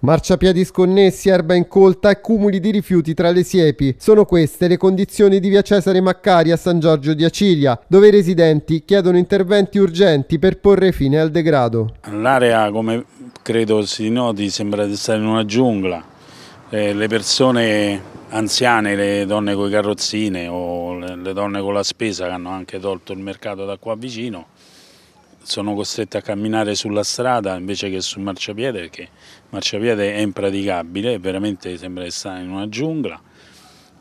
Marciapiedi sconnessi, erba incolta e cumuli di rifiuti tra le siepi. Sono queste le condizioni di via Cesare Maccari a San Giorgio di Acilia, dove i residenti chiedono interventi urgenti per porre fine al degrado. L'area, come credo si noti, sembra di stare in una giungla. Eh, le persone anziane, le donne con i carrozzine o le, le donne con la spesa che hanno anche tolto il mercato da qua vicino, sono costretti a camminare sulla strada invece che sul marciapiede perché il marciapiede è impraticabile, veramente sembra di stare in una giungla.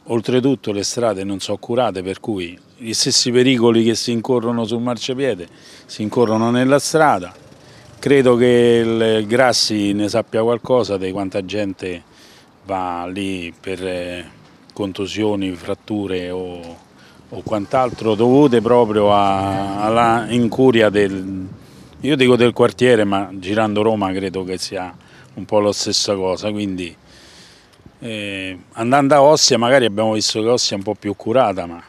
Oltretutto le strade non sono curate per cui gli stessi pericoli che si incorrono sul marciapiede si incorrono nella strada. Credo che il Grassi ne sappia qualcosa di quanta gente va lì per eh, contusioni, fratture o o quant'altro dovute proprio alla incuria del, io dico del quartiere, ma girando Roma credo che sia un po' la stessa cosa, quindi eh, andando a Ossia magari abbiamo visto che Ossia è un po' più curata, ma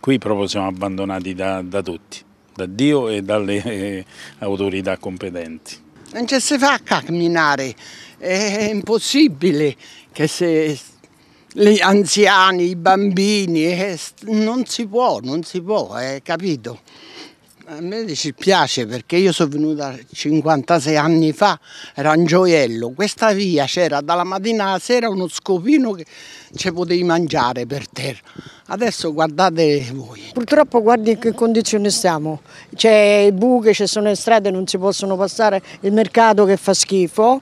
qui proprio siamo abbandonati da, da tutti, da Dio e dalle eh, autorità competenti. Non ci si fa camminare, è impossibile che se gli anziani, i bambini, eh, non si può, non si può, eh, capito? A me dispiace perché io sono venuta 56 anni fa, era un gioiello, questa via c'era dalla mattina alla sera uno scopino che ci potevi mangiare per terra. Adesso guardate voi. Purtroppo guardi in che condizione siamo, c'è i buchi, ci sono le strade, non si possono passare, il mercato che fa schifo,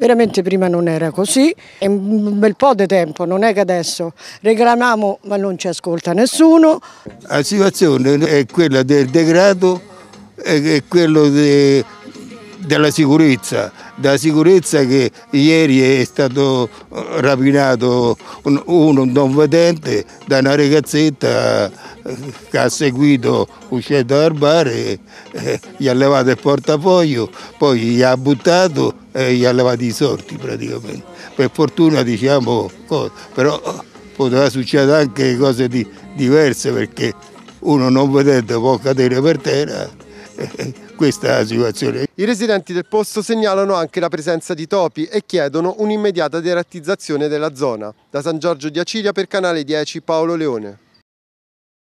veramente prima non era così, è un bel po' di tempo, non è che adesso reclamiamo ma non ci ascolta nessuno. La situazione è quella del degrado e quella de, della sicurezza, della sicurezza che ieri è stato eh, rapinato uno non vedente da una ragazzetta che ha seguito uscendo dal bar e, e gli ha levato il portafoglio, poi gli ha buttato e gli ha levato i sorti praticamente. Per fortuna diciamo, però poteva succedere anche cose di, diverse perché uno non vedendo può cadere per terra. Questa è la situazione. I residenti del posto segnalano anche la presenza di topi e chiedono un'immediata derattizzazione della zona. Da San Giorgio di Acilia per Canale 10 Paolo Leone.